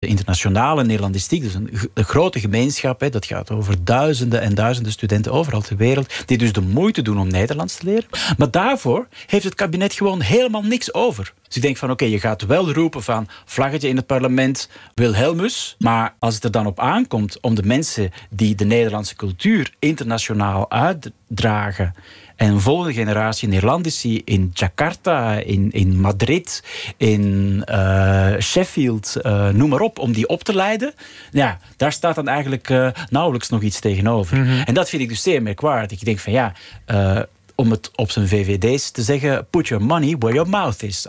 de internationale Nederlandistiek, dus een, grote gemeenschap, hè, dat gaat over duizenden en duizenden studenten overal ter wereld, die dus de moeite doen om Nederlands te leren. Maar daarvoor heeft het kabinet gewoon helemaal niks over. Dus ik denk van oké, je gaat wel roepen van vlaggetje in het parlement, Wilhelmus, maar als het er dan op aankomt om de mensen die de Nederlandse cultuur internationaal uitdragen en een volgende generatie Nederlandici in Jakarta, in, in Madrid, in eh, Sheffield, eh, noem maar op, om die op te leiden. Ja, daar staat dan eigenlijk eh, nauwelijks nog iets tegenover. Mhm. En dat vind ik dus zeer merkwaardig. Ik denk van ja, eh, om het op zijn VVD's te zeggen, put your money where your mouth is.